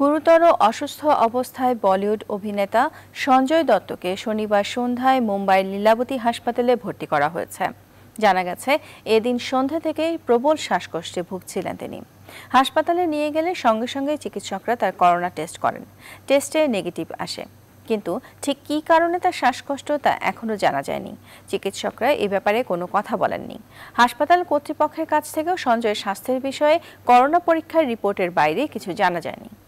গুরুতর অসুস্থ অবস্থায় বলিউড অভিনেতা সঞ্জয় দত্তকে শনিবার সন্ধ্যায় মুম্বাইয়ের লীলাবতী হাসপাতালে ভর্তি করা হয়েছে জানা গেছে এদিন সন্ধ্যা থেকেই প্রবল শ্বাসকষ্টে ভুগছিলেন তিনি হাসপাতালে নিয়ে গেলে সঙ্গে সঙ্গে চিকিৎসকরা তার করোনা টেস্ট করেন টেস্টে নেগেটিভ আসে কিন্তু ঠিক কী কারণে তার শ্বাসকষ্ট তা এখনও জানা যায়নি চিকিৎসকরা এ ব্যাপারে কোনো কথা বলেননি হাসপাতাল কর্তৃপক্ষের কাছ থেকেও সঞ্জয়ের স্বাস্থ্যের বিষয়ে করোনা পরীক্ষার রিপোর্টের বাইরে কিছু জানা যায়নি